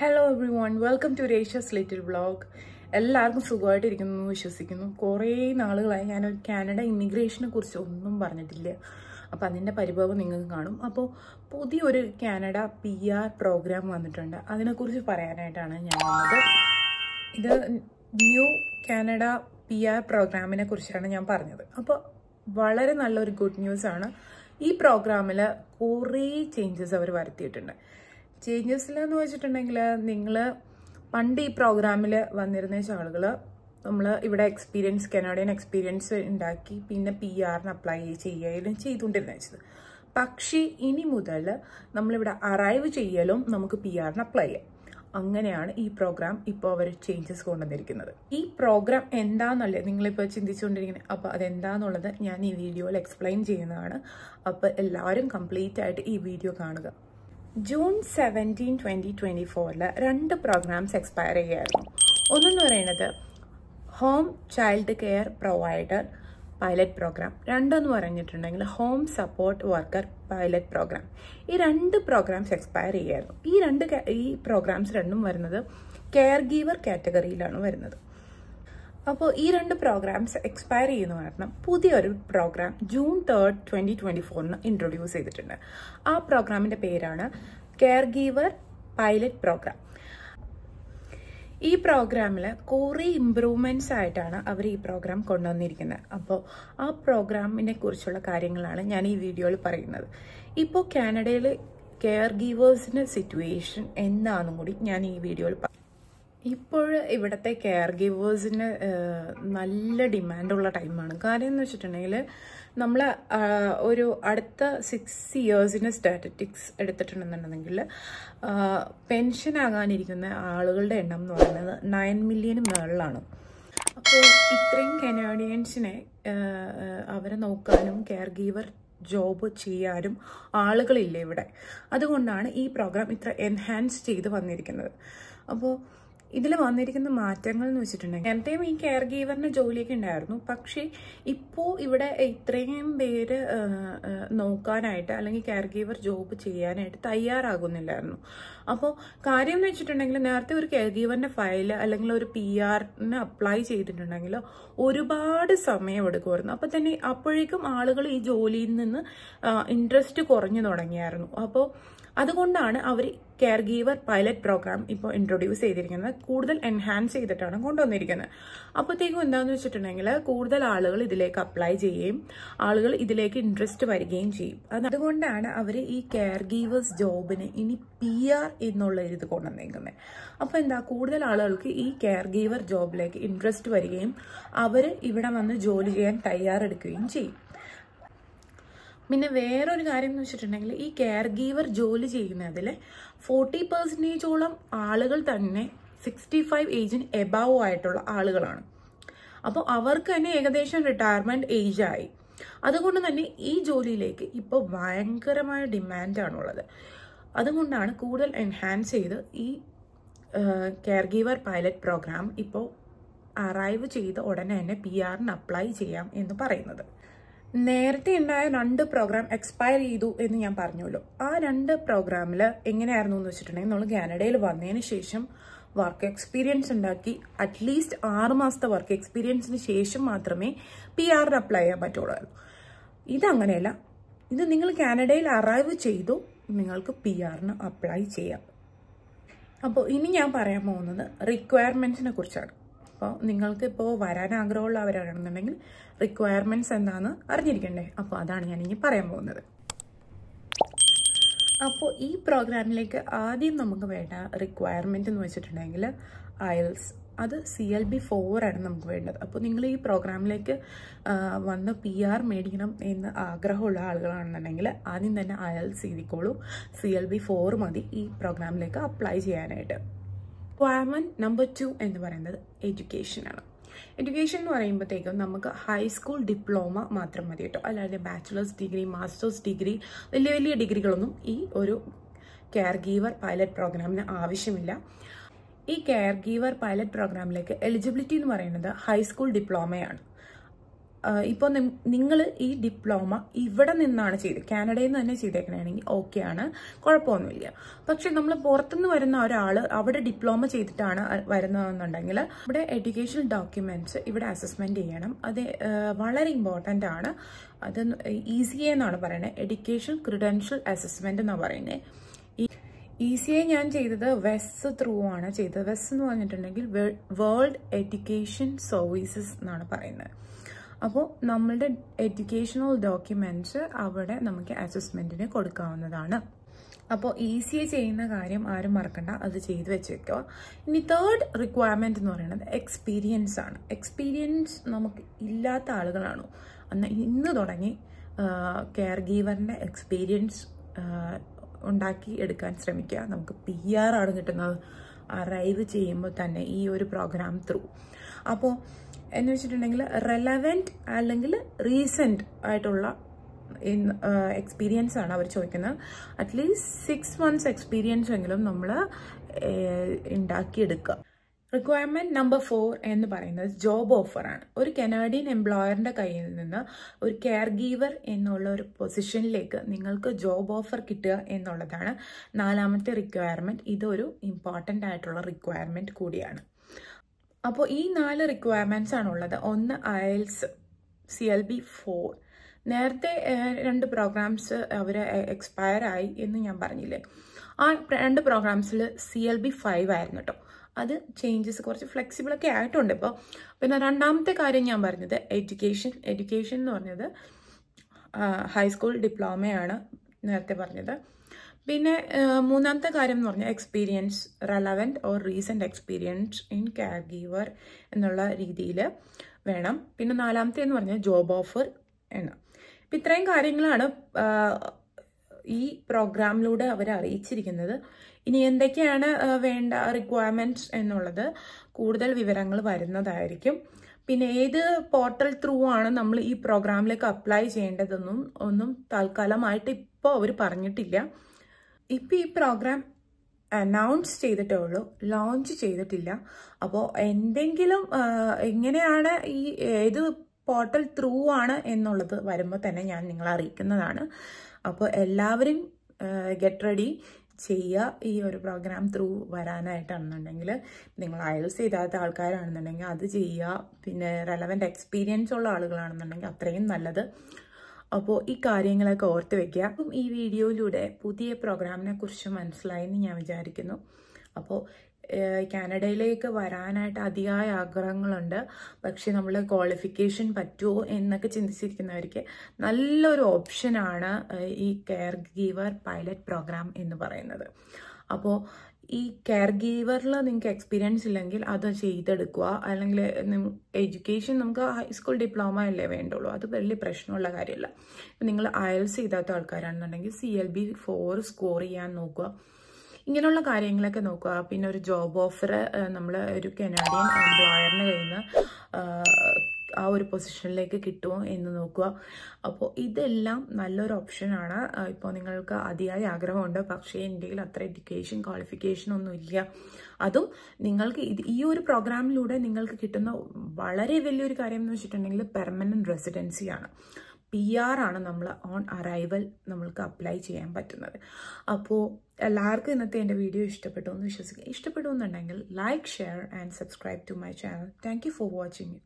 hello everyone welcome to രേഷ്യസ് little vlog എല്ലാവർക്കും സുഖമായിട്ടിരിക്കുന്നു എന്ന് വിശ്വസിക്കുന്നു കുറേ നാളുകളായി ഞാൻ കാനഡ ഇമിഗ്രേഷനെ കുറിച്ച് ഒന്നും പറഞ്ഞിട്ടില്ല അപ്പോൾ അതിൻ്റെ പരിഭവം നിങ്ങൾക്ക് കാണും അപ്പോൾ പുതിയൊരു കാനഡ പി ആർ പ്രോഗ്രാം വന്നിട്ടുണ്ട് അതിനെക്കുറിച്ച് പറയാനായിട്ടാണ് ഞാൻ വന്നത് ഇത് ന്യൂ കാനഡ പി ആർ പ്രോഗ്രാമിനെ കുറിച്ചാണ് ഞാൻ പറഞ്ഞത് അപ്പോൾ വളരെ നല്ലൊരു ഗുഡ് ന്യൂസാണ് ഈ പ്രോഗ്രാമിൽ കുറേ ചേഞ്ചസ് അവർ വരുത്തിയിട്ടുണ്ട് ചേഞ്ചസിൽ എന്ന് വെച്ചിട്ടുണ്ടെങ്കിൽ നിങ്ങൾ പണ്ട് ഈ പ്രോഗ്രാമിൽ വന്നിരുന്ന ആളുകൾ നമ്മൾ ഇവിടെ എക്സ്പീരിയൻസ് കനേഡിയൻ എക്സ്പീരിയൻസ് ഉണ്ടാക്കി പിന്നെ പി ആറിന് അപ്ലൈ ചെയ്യുകയും ചെയ്തുകൊണ്ടിരുന്ന വെച്ചത് പക്ഷേ ഇനി മുതൽ നമ്മളിവിടെ അറൈവ് ചെയ്യലും നമുക്ക് പി ആറിന് അപ്ലൈ ചെയ്യാം അങ്ങനെയാണ് ഈ പ്രോഗ്രാം ഇപ്പോൾ അവർ ചേഞ്ചസ് കൊണ്ടുവന്നിരിക്കുന്നത് ഈ പ്രോഗ്രാം എന്താണെന്നല്ലേ നിങ്ങളിപ്പോൾ ചിന്തിച്ചുകൊണ്ടിരിക്കുന്നത് അപ്പോൾ അതെന്താണെന്നുള്ളത് ഞാൻ ഈ വീഡിയോയിൽ എക്സ്പ്ലെയിൻ ചെയ്യുന്നതാണ് അപ്പോൾ എല്ലാവരും കംപ്ലീറ്റ് ആയിട്ട് ഈ വീഡിയോ കാണുക ജൂൺ സെവൻറ്റീൻ ട്വൻറ്റി ട്വൻറ്റി ഫോറിൽ രണ്ട് പ്രോഗ്രാംസ് എക്സ്പയർ ചെയ്യായിരുന്നു ഒന്നെന്ന് പറയുന്നത് home child care provider pilot programme രണ്ടെന്ന് പറഞ്ഞിട്ടുണ്ടെങ്കിൽ home support worker pilot programme ഈ രണ്ട് പ്രോഗ്രാംസ് എക്സ്പയർ ചെയ്യായിരുന്നു ഈ രണ്ട് ഈ പ്രോഗ്രാംസ് രണ്ടും വരുന്നത് കെയർ ഗീവർ കാറ്റഗറിയിലാണ് വരുന്നത് അപ്പോൾ ഈ രണ്ട് പ്രോഗ്രാംസ് എക്സ്പയർ ചെയ്യുന്ന കാരണം പുതിയൊരു programme June third twenty twenty ഫോറിന് ഇൻട്രൊഡ്യൂസ് ചെയ്തിട്ടുണ്ട് ആ പ്രോഗ്രാമിൻ്റെ പേരാണ് കെയർ ഗീവർ പൈലറ്റ് പ്രോഗ്രാം ഈ പ്രോഗ്രാമിൽ കുറേ ഇമ്പ്രൂവ്മെൻറ്റ്സ് ആയിട്ടാണ് അവർ ഈ പ്രോഗ്രാം കൊണ്ടുവന്നിരിക്കുന്നത് അപ്പോൾ ആ പ്രോഗ്രാമിനെ കുറിച്ചുള്ള കാര്യങ്ങളാണ് ഞാൻ ഈ വീഡിയോയിൽ പറയുന്നത് ഇപ്പോൾ കാനഡയിൽ കെയർ ഗീവേഴ്സിൻ്റെ സിറ്റുവേഷൻ എന്താണെന്നും കൂടി ഞാൻ ഈ വീഡിയോയിൽ ഇപ്പോൾ ഇവിടുത്തെ കെയർ ഗിവേഴ്സിന് നല്ല ഡിമാൻഡുള്ള ടൈമാണ് കാര്യം എന്ന് വെച്ചിട്ടുണ്ടെങ്കിൽ നമ്മൾ ഒരു അടുത്ത സിക്സ് ഇയേഴ്സിന് സ്റ്റാറ്റിസ്റ്റിക്സ് എടുത്തിട്ടുണ്ടെന്നുണ്ടെങ്കിൽ പെൻഷൻ ആകാനിരിക്കുന്ന ആളുകളുടെ എണ്ണം എന്ന് പറയുന്നത് നയൻ മില്യന് മുകളിലാണ് അപ്പോൾ ഇത്രയും കനേഡിയൻസിനെ അവരെ നോക്കാനും കെയർ ഗീവർ ജോബ് ചെയ്യാനും ആളുകളില്ല ഇവിടെ അതുകൊണ്ടാണ് ഈ പ്രോഗ്രാം ഇത്ര എൻഹാൻസ് ചെയ്ത് വന്നിരിക്കുന്നത് അപ്പോൾ ഇതിൽ വന്നിരിക്കുന്ന മാറ്റങ്ങൾ എന്ന് വെച്ചിട്ടുണ്ടെങ്കിൽ നേരത്തെയും ഈ കെയർ ഗീവറിന്റെ ജോലിയൊക്കെ ഉണ്ടായിരുന്നു പക്ഷേ ഇപ്പോൾ ഇവിടെ ഇത്രയും പേര് നോക്കാനായിട്ട് അല്ലെങ്കിൽ കെയർ ഗീവർ ജോബ് ചെയ്യാനായിട്ട് തയ്യാറാകുന്നില്ലായിരുന്നു അപ്പോൾ കാര്യം എന്ന് വെച്ചിട്ടുണ്ടെങ്കിൽ നേരത്തെ ഒരു കെയർ ഗീവറിന്റെ ഫയൽ അല്ലെങ്കിൽ ഒരു പി ആറിന് അപ്ലൈ ചെയ്തിട്ടുണ്ടെങ്കിൽ ഒരുപാട് സമയം എടുക്കുമായിരുന്നു അപ്പോൾ തന്നെ അപ്പോഴേക്കും ആളുകൾ ഈ ജോലിയിൽ നിന്ന് ഇൻട്രസ്റ്റ് കുറഞ്ഞു തുടങ്ങിയായിരുന്നു അപ്പോൾ അതുകൊണ്ടാണ് അവർ കെയർ ഗീവർ പൈലറ്റ് പ്രോഗ്രാം ഇപ്പോൾ ഇൻട്രൊഡ്യൂസ് ചെയ്തിരിക്കുന്നത് കൂടുതൽ എൻഹാൻസ് ചെയ്തിട്ടാണ് കൊണ്ടുവന്നിരിക്കുന്നത് അപ്പോഴത്തേക്കും എന്താണെന്ന് വെച്ചിട്ടുണ്ടെങ്കിൽ കൂടുതൽ ആളുകൾ ഇതിലേക്ക് അപ്ലൈ ചെയ്യുകയും ആളുകൾ ഇതിലേക്ക് ഇൻട്രസ്റ്റ് വരികയും ചെയ്യും അതുകൊണ്ടാണ് അവർ ഈ കെയർ ഗീവേഴ്സ് ജോബിന് ഇനി പി ആർ എന്നുള്ള ഇത് കൊണ്ടുവന്നേക്കുന്നത് അപ്പോൾ എന്താ കൂടുതൽ ആളുകൾക്ക് ഈ കെയർ ഗീവർ ജോബിലേക്ക് ഇൻട്രസ്റ്റ് വരികയും അവർ ഇവിടെ വന്ന് ജോലി ചെയ്യാൻ തയ്യാറെടുക്കുകയും ചെയ്യും പിന്നെ വേറൊരു കാര്യം എന്ന് വെച്ചിട്ടുണ്ടെങ്കിൽ ഈ കെയർ ഗീവർ ജോലി ചെയ്യുന്നതിൽ ഫോർട്ടി പെർസെൻറ്റേജോളം ആളുകൾ തന്നെ സിക്സ്റ്റി ഫൈവ് ഏജിന് എബാവ് ആയിട്ടുള്ള ആളുകളാണ് അപ്പോൾ അവർക്ക് തന്നെ ഏകദേശം റിട്ടയർമെൻറ്റ് ഏജായി അതുകൊണ്ട് തന്നെ ഈ ജോലിയിലേക്ക് ഇപ്പോൾ ഭയങ്കരമായ ഡിമാൻഡാണുള്ളത് അതുകൊണ്ടാണ് കൂടുതൽ എൻഹാൻസ് ചെയ്ത് ഈ കെയർ ഗീവർ പൈലറ്റ് പ്രോഗ്രാം ഇപ്പോൾ അറൈവ് ചെയ്ത ഉടനെ തന്നെ പി ആറിന് അപ്ലൈ ചെയ്യാം എന്ന് പറയുന്നത് നേരത്തെ ഉണ്ടായ രണ്ട് പ്രോഗ്രാം എക്സ്പയർ ചെയ്തു എന്ന് ഞാൻ പറഞ്ഞുള്ളൂ ആ രണ്ട് പ്രോഗ്രാമിൽ എങ്ങനെയായിരുന്നു എന്ന് വെച്ചിട്ടുണ്ടെങ്കിൽ നമ്മൾ കാനഡയിൽ വന്നതിന് ശേഷം വർക്ക് എക്സ്പീരിയൻസ് ഉണ്ടാക്കി അറ്റ്ലീസ്റ്റ് ആറ് മാസത്തെ വർക്ക് എക്സ്പീരിയൻസിന് ശേഷം മാത്രമേ പി ആറിന് അപ്ലൈ ചെയ്യാൻ പറ്റുള്ളൂ ഇതങ്ങനെയല്ല ഇത് നിങ്ങൾ കാനഡയിൽ അറൈവ് ചെയ്തു നിങ്ങൾക്ക് പി ആറിന് അപ്ലൈ ചെയ്യാം അപ്പോൾ ഇനി ഞാൻ പറയാൻ പോകുന്നത് റിക്വയർമെൻറ്റ്സിനെ കുറിച്ചാണ് അപ്പോൾ നിങ്ങൾക്കിപ്പോൾ വരാൻ ആഗ്രഹമുള്ളവരാണെന്നുണ്ടെങ്കിൽ റിക്വയർമെൻറ്റ്സ് എന്താണെന്ന് അറിഞ്ഞിരിക്കണ്ടേ അപ്പോൾ അതാണ് ഞാൻ ഇനി പറയാൻ പോകുന്നത് അപ്പോൾ ഈ പ്രോഗ്രാമിലേക്ക് ആദ്യം നമുക്ക് വേണ്ട റിക്വയർമെൻറ്റ് എന്ന് വെച്ചിട്ടുണ്ടെങ്കിൽ അയൽസ് അത് സി എൽ ബി ഫോറാണ് നമുക്ക് വേണ്ടത് അപ്പോൾ നിങ്ങൾ ഈ പ്രോഗ്രാമിലേക്ക് വന്ന് പി ആർ മേടിക്കണം എന്ന് ആഗ്രഹമുള്ള ആളുകളാണെന്നുണ്ടെങ്കിൽ ആദ്യം തന്നെ അയൽസ് എഴുതിക്കോളൂ സി എൽ ബി ഫോർ മതി ഈ പ്രോഗ്രാമിലേക്ക് അപ്ലൈ ചെയ്യാനായിട്ട് റിക്വയർമെൻറ്റ് നമ്പർ ടു എന്ന് പറയുന്നത് എഡ്യൂക്കേഷനാണ് എഡ്യൂക്കേഷൻ എന്ന് പറയുമ്പോഴത്തേക്കും നമുക്ക് ഹൈസ്കൂൾ ഡിപ്ലോമ മാത്രം മതി കേട്ടോ അല്ലാതെ ബാച്ചിലേഴ്സ് ഡിഗ്രി മാസ്റ്റേഴ്സ് ഡിഗ്രി വലിയ വലിയ ഡിഗ്രികളൊന്നും ഈ ഒരു കെയർ ഗീവർ പൈലറ്റ് പ്രോഗ്രാമിന് ആവശ്യമില്ല ഈ കെയർ ഗീവർ പൈലറ്റ് പ്രോഗ്രാമിലേക്ക് എലിജിബിലിറ്റി എന്ന് പറയുന്നത് ഹൈസ്കൂൾ ഡിപ്ലോമയാണ് ഇപ്പോൾ നിങ്ങൾ ഈ ഡിപ്ലോമ ഇവിടെ നിന്നാണ് ചെയ്ത് കാനഡയിൽ നിന്ന് തന്നെ ചെയ്തേക്കണമെങ്കിൽ ഓക്കെയാണ് ആണ് കുഴപ്പമൊന്നുമില്ല പക്ഷെ നമ്മൾ പുറത്തുനിന്ന് വരുന്ന ഒരാൾ അവിടെ ഡിപ്ലോമ ചെയ്തിട്ടാണ് വരുന്നതെന്നുണ്ടെങ്കിൽ ഇവിടെ എഡ്യൂക്കേഷണൽ ഡോക്യുമെന്റ്സ് ഇവിടെ അസസ്മെന്റ് ചെയ്യണം അത് വളരെ ഇമ്പോർട്ടൻ്റ് ആണ് അത് ഈസി എന്നാണ് പറയുന്നത് എഡ്യൂക്കേഷൻ ക്രിഡൻഷ്യൽ അസസ്മെന്റ് എന്നാണ് പറയുന്നത് ഈസിയെ ഞാൻ ചെയ്തത് വെസ് ത്രൂ ആണ് ചെയ്തത് വെസ് എന്ന് പറഞ്ഞിട്ടുണ്ടെങ്കിൽ വേൾഡ് എഡ്യൂക്കേഷൻ സർവീസസ് എന്നാണ് പറയുന്നത് അപ്പോൾ നമ്മളുടെ എഡ്യൂക്കേഷണൽ ഡോക്യുമെൻറ്റ്സ് അവിടെ നമുക്ക് അസസ്മെൻറ്റിന് കൊടുക്കാവുന്നതാണ് അപ്പോൾ ഈസി ചെയ്യുന്ന കാര്യം ആരും മറക്കണ്ട അത് ചെയ്തു വെച്ചേക്കുക ഇനി തേർഡ് റിക്വയർമെൻറ്റ് എന്ന് പറയുന്നത് എക്സ്പീരിയൻസ് ആണ് എക്സ്പീരിയൻസ് നമുക്ക് ഇല്ലാത്ത ആളുകളാണോ അന്ന് ഇന്ന് തുടങ്ങി കെയർ ഗീവറിൻ്റെ എക്സ്പീരിയൻസ് ഉണ്ടാക്കി എടുക്കാൻ ശ്രമിക്കുക നമുക്ക് പി ആർ ആണ് കിട്ടുന്നത് അറൈവ് ചെയ്യുമ്പോൾ തന്നെ ഈ ഒരു പ്രോഗ്രാം ത്രൂ അപ്പോൾ എന്ന് വെച്ചിട്ടുണ്ടെങ്കിൽ റെലവെൻറ്റ് അല്ലെങ്കിൽ റീസെൻറ്റ് ആയിട്ടുള്ള എക്സ്പീരിയൻസ് ആണ് അവർ ചോദിക്കുന്നത് അറ്റ്ലീസ്റ്റ് സിക്സ് മന്ത്സ് എക്സ്പീരിയൻസ് എങ്കിലും നമ്മൾ ഉണ്ടാക്കിയെടുക്കുക റിക്വയർമെന്റ് നമ്പർ ഫോർ എന്ന് പറയുന്നത് ജോബ് ഓഫറാണ് ഒരു കനേഡിയൻ എംപ്ലോയറിന്റെ കയ്യിൽ നിന്ന് ഒരു കെയർ ഗീവർ എന്നുള്ള ഒരു പൊസിഷനിലേക്ക് നിങ്ങൾക്ക് ജോബ് ഓഫർ കിട്ടുക എന്നുള്ളതാണ് നാലാമത്തെ റിക്വയർമെന്റ് ഇതൊരു ഇമ്പോർട്ടൻ്റ് ആയിട്ടുള്ള റിക്വയർമെന്റ് കൂടിയാണ് അപ്പോൾ ഈ നാല് റിക്വയർമെൻറ്റ്സ് ഉള്ളത് ഒന്ന് IELTS C L B four നേരത്തെ രണ്ട് പ്രോഗ്രാംസ് അവർ എക്സ്പയർ ആയി എന്ന് ഞാൻ പറഞ്ഞില്ലേ ആ രണ്ട് പ്രോഗ്രാംസിൽ സി എൽ ബി ഫൈവ് ആയിരുന്നു കേട്ടോ അത് ചേഞ്ചസ് കുറച്ച് ഫ്ലെക്സിബിളൊക്കെ ആയിട്ടുണ്ട് ഇപ്പോൾ പിന്നെ രണ്ടാമത്തെ കാര്യം ഞാൻ പറഞ്ഞത് എഡ്യൂക്കേഷൻ എഡ്യൂക്കേഷൻ എന്ന് പറഞ്ഞത് ഹൈസ്കൂൾ ഡിപ്ലോമയാണ് നേരത്തെ പറഞ്ഞത് പിന്നെ മൂന്നാമത്തെ കാര്യം എന്ന് പറഞ്ഞാൽ experience relevant or recent experience in caregiver എന്നുള്ള രീതിയിൽ വേണം പിന്നെ നാലാമത്തെ എന്ന് പറഞ്ഞാൽ ജോബ് ഓഫർ ആണ് അപ്പം ഇത്രയും കാര്യങ്ങളാണ് ഈ പ്രോഗ്രാമിലൂടെ അവർ അറിയിച്ചിരിക്കുന്നത് ഇനി എന്തൊക്കെയാണ് വേണ്ട റിക്വയർമെൻറ്റ്സ് എന്നുള്ളത് കൂടുതൽ വിവരങ്ങൾ വരുന്നതായിരിക്കും പിന്നെ ഏത് പോർട്ടൽ ത്രൂ ആണ് നമ്മൾ ഈ പ്രോഗ്രാമിലേക്ക് അപ്ലൈ ചെയ്യേണ്ടതെന്നും ഒന്നും തൽക്കാലമായിട്ട് ഇപ്പോൾ അവർ പറഞ്ഞിട്ടില്ല ഇപ്പം ഈ പ്രോഗ്രാം അനൗൺസ് ചെയ്തിട്ടേ ഉള്ളൂ ലോഞ്ച് ചെയ്തിട്ടില്ല അപ്പോൾ എന്തെങ്കിലും എങ്ങനെയാണ് ഈ ഏത് പോർട്ടൽ ത്രൂ ആണ് എന്നുള്ളത് വരുമ്പോൾ തന്നെ ഞാൻ നിങ്ങളെ അറിയിക്കുന്നതാണ് അപ്പോൾ എല്ലാവരും ഗെറ്റ് റെഡി ചെയ്യുക ഈ ഒരു പ്രോഗ്രാം ത്രൂ വരാനായിട്ടാണെന്നുണ്ടെങ്കിൽ നിങ്ങൾ അയൽസ് ചെയ്താത്ത ആൾക്കാരാണെന്നുണ്ടെങ്കിൽ അത് ചെയ്യുക പിന്നെ റെലവൻറ്റ് എക്സ്പീരിയൻസ് ഉള്ള ആളുകളാണെന്നുണ്ടെങ്കിൽ അത്രയും നല്ലത് അപ്പോൾ ഈ കാര്യങ്ങളൊക്കെ ഓർത്ത് വെക്കുക അപ്പം ഈ വീഡിയോയിലൂടെ പുതിയ പ്രോഗ്രാമിനെ കുറിച്ച് മനസ്സിലായി എന്ന് ഞാൻ വിചാരിക്കുന്നു അപ്പോൾ കാനഡയിലേക്ക് വരാനായിട്ട് അതിയായ ആഗ്രഹങ്ങളുണ്ട് പക്ഷെ നമ്മൾ ക്വാളിഫിക്കേഷൻ പറ്റുമോ എന്നൊക്കെ ചിന്തിച്ചിരിക്കുന്നവർക്ക് നല്ലൊരു ഓപ്ഷനാണ് ഈ കെയർ ഗീവർ പൈലറ്റ് പ്രോഗ്രാം എന്ന് പറയുന്നത് അപ്പോൾ ഈ കെയർ ഗീവറിൽ നിങ്ങൾക്ക് എക്സ്പീരിയൻസ് ഇല്ലെങ്കിൽ അത് ചെയ്തെടുക്കുക അല്ലെങ്കിൽ എഡ്യൂക്കേഷൻ നമുക്ക് ഹൈസ്കൂൾ ഡിപ്ലോമ അല്ലേ വേണ്ടുള്ളൂ അത് വലിയ പ്രശ്നമുള്ള കാര്യമല്ല നിങ്ങൾ അയൽസ് ചെയ്താത്ത ആൾക്കാരാണെന്നുണ്ടെങ്കിൽ C L B four score ചെയ്യാൻ നോക്കുക ഇങ്ങനെയുള്ള കാര്യങ്ങളൊക്കെ നോക്കുക പിന്നെ ഒരു ജോബ് ഓഫർ നമ്മൾ ഒരു കനേഡിയൻ എംപ്ലോയറിന് കഴിയുന്ന ആ ഒരു പൊസിഷനിലേക്ക് കിട്ടുമോ എന്ന് നോക്കുക അപ്പോൾ ഇതെല്ലാം നല്ലൊരു ഓപ്ഷനാണ് ഇപ്പോൾ നിങ്ങൾക്ക് അതിയായ ആഗ്രഹമുണ്ട് പക്ഷേ ഇന്ത്യയിൽ അത്ര എഡ്യൂക്കേഷൻ ക്വാളിഫിക്കേഷൻ ഒന്നും ഇല്ല അതും നിങ്ങൾക്ക് ഇത് ഈ ഒരു പ്രോഗ്രാമിലൂടെ നിങ്ങൾക്ക് കിട്ടുന്ന വളരെ വലിയൊരു കാര്യം എന്ന് വെച്ചിട്ടുണ്ടെങ്കിൽ പെർമനൻറ്റ് റെസിഡൻസിയാണ് പി ആർ ആണ് നമ്മൾ ഓൺ അറൈവൽ നമ്മൾക്ക് അപ്ലൈ ചെയ്യാൻ പറ്റുന്നത് അപ്പോൾ എല്ലാവർക്കും ഇന്നത്തെ എൻ്റെ വീഡിയോ ഇഷ്ടപ്പെട്ടു എന്ന് വിശ്വസിക്കുക ഇഷ്ടപ്പെട്ടു like share and subscribe to my channel thank for watching